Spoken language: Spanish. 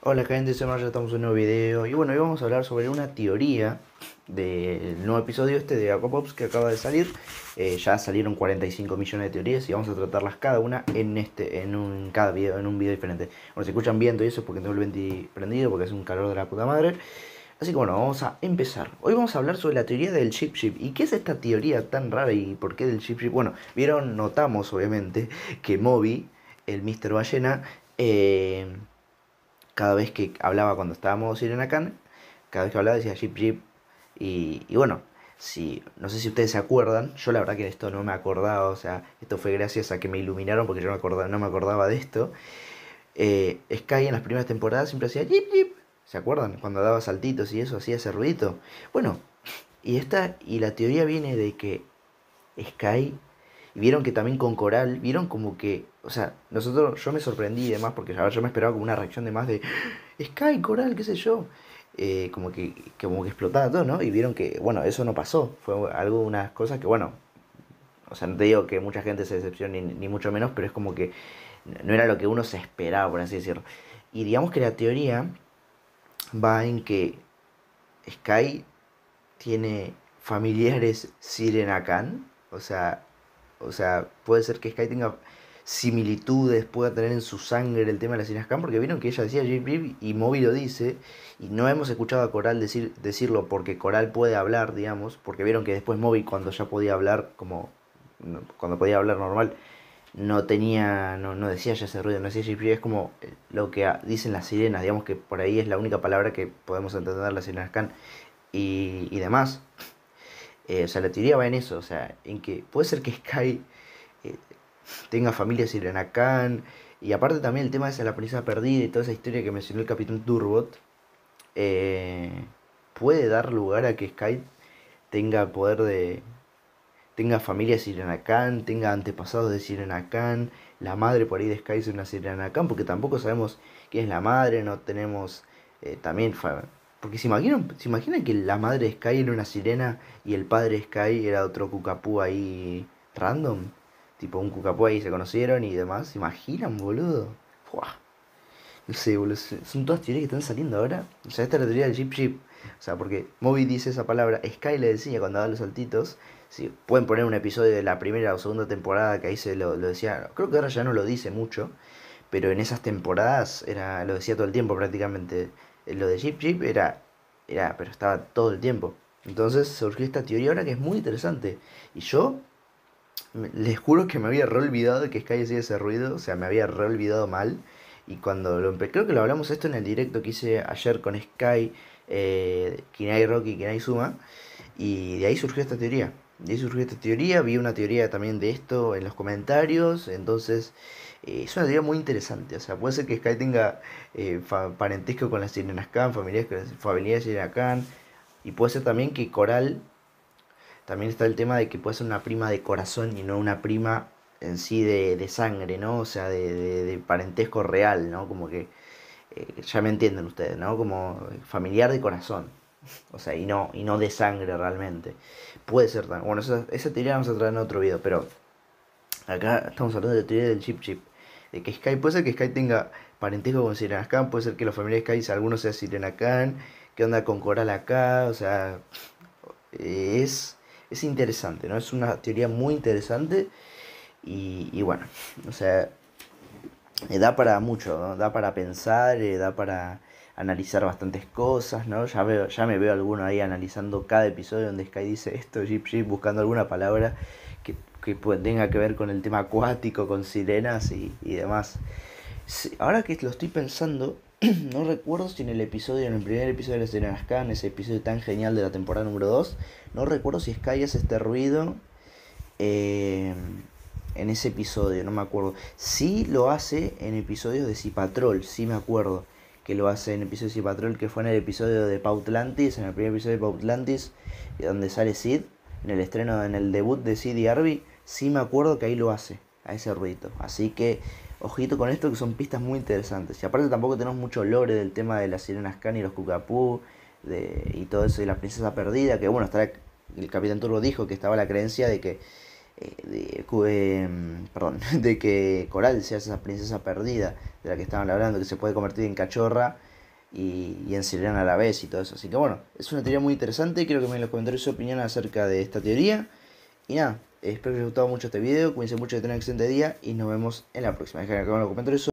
Hola gente, semana Mario, estamos en un nuevo video y bueno, hoy vamos a hablar sobre una teoría del nuevo episodio este de Aquapops que acaba de salir. Eh, ya salieron 45 millones de teorías y vamos a tratarlas cada una en este, en un cada video, en un video diferente. Bueno, si escuchan viento y eso es porque tengo el venti prendido, porque es un calor de la puta madre. Así que bueno, vamos a empezar. Hoy vamos a hablar sobre la teoría del chip chip. ¿Y qué es esta teoría tan rara y por qué del chip chip? Bueno, vieron, notamos obviamente que Moby, el Mr. Ballena, eh cada vez que hablaba cuando estábamos en Khan. cada vez que hablaba decía Jeep Jeep. Y, bueno, si, no sé si ustedes se acuerdan, yo la verdad que de esto no me acordaba, o sea, esto fue gracias a que me iluminaron porque yo no, acordaba, no me acordaba de esto. Eh, Sky en las primeras temporadas siempre hacía Jeep Jeep. ¿Se acuerdan? Cuando daba saltitos y eso hacía ese ruidito. Bueno, y esta, y la teoría viene de que Sky y vieron que también con coral, vieron como que, o sea, nosotros, yo me sorprendí y demás, porque yo me esperaba como una reacción de más de, Sky, coral, qué sé yo. Eh, como, que, como que explotaba todo, ¿no? Y vieron que, bueno, eso no pasó. Fue algo, unas cosas que, bueno, o sea, no te digo que mucha gente se decepcione, ni, mucho menos, pero es como que no era lo que uno se esperaba, por así decirlo. Y digamos que la teoría va en que Sky tiene familiares Sirena o sea, o sea, puede ser que Sky tenga similitudes, pueda tener en su sangre el tema de la sirena Khan, porque vieron que ella decía J.P. y Moby lo dice, y no hemos escuchado a Coral decir, decirlo porque Coral puede hablar, digamos, porque vieron que después Moby cuando ya podía hablar, como cuando podía hablar normal, no tenía, no, decía ya ese ruido, no decía J.P., es como eh, lo que dicen las sirenas, digamos que por ahí es la única palabra que podemos entender la sirena Khan y, y demás. Eh, o sea, la teoría va en eso, o sea, en que puede ser que Sky eh, tenga familia Khan y aparte también el tema de la prisa perdida y toda esa historia que mencionó el Capitán Turbot, eh, puede dar lugar a que Sky tenga poder de... tenga familia Khan, tenga antepasados de Khan, la madre por ahí de Sky es una Khan, porque tampoco sabemos quién es la madre, no tenemos también porque se imaginan, se imaginan que la madre de Sky era una sirena y el padre de Sky era otro cucapú ahí random. Tipo un cucapú ahí se conocieron y demás. ¿Se imaginan, boludo? No sé, boludo. Son todas teorías que están saliendo ahora. O sea, esta es la teoría del Jeep chip. O sea, porque Moby dice esa palabra. Sky le decía cuando daba los saltitos. si pueden poner un episodio de la primera o segunda temporada que ahí se lo, lo decía. Creo que ahora ya no lo dice mucho. Pero en esas temporadas era, lo decía todo el tiempo prácticamente lo de Jeep Jeep era, era, pero estaba todo el tiempo. Entonces surgió esta teoría ahora que es muy interesante. Y yo les juro que me había olvidado de que Sky hacía ese ruido, o sea, me había olvidado mal. Y cuando lo creo que lo hablamos esto en el directo que hice ayer con Sky, eh, Kinai Rocky, Kinai Suma, y de ahí surgió esta teoría de ahí surgió esta teoría, vi una teoría también de esto en los comentarios, entonces eh, es una teoría muy interesante, o sea, puede ser que Sky tenga eh, parentesco con las sirenas Khan, familiares familia de sirenas Khan, y puede ser también que Coral, también está el tema de que puede ser una prima de corazón y no una prima en sí de, sangre, ¿no? O sea, de, parentesco real, ¿no? Como que eh, ya me entienden ustedes, ¿no? Como familiar de corazón. O sea, y no, y no de sangre realmente. Puede ser tan. Bueno, esa, esa teoría vamos a traer en otro video, pero acá estamos hablando de teoría del chip chip. De que Sky, puede ser que Sky tenga parentesco con Khan puede ser que la familia de Sky, si alguno sea Sirenacán, que onda con Coral acá, o sea, es, es interesante, ¿no? Es una teoría muy interesante y, y bueno, o sea, eh, da para mucho, ¿no? da para pensar, eh, da para analizar bastantes cosas, ¿no? Ya, veo, ya me veo alguno ahí analizando cada episodio donde Sky dice esto, buscando alguna palabra que, tenga que ver con el tema acuático, con sirenas y, demás. ahora que lo estoy pensando, no recuerdo si en el episodio, en el primer episodio de la sirenas K, en ese episodio tan genial de la temporada número 2, no recuerdo si Sky hace este ruido. Eh, en ese episodio, no me acuerdo. Sí lo hace en episodios de Cipatrol, sí me acuerdo que lo hace en episodios episodio de Cipatrol, que fue en el episodio de Pautlantis, en el primer episodio de Pautlantis, donde sale Sid, en el estreno, en el debut de Sid y Arby, sí me acuerdo que ahí lo hace, a ese ruido. Así que, ojito con esto, que son pistas muy interesantes. Y aparte tampoco tenemos mucho lore del tema de las sirenas Khan y los Cucapú, de, y todo eso, y la princesa perdida, que bueno, está el Capitán Turbo dijo que estaba la creencia de que de, em, de que Coral sea esa princesa perdida de la que estaban hablando, que se puede convertir en cachorra y, en sirena a la vez y todo eso. Así que bueno, es una teoría muy interesante. creo que me los comentarios su opinión acerca de esta teoría. Y nada, espero que les haya gustado mucho este video. Cuídense mucho, de tener un excelente día y nos vemos en la próxima. Dejen que en los comentarios.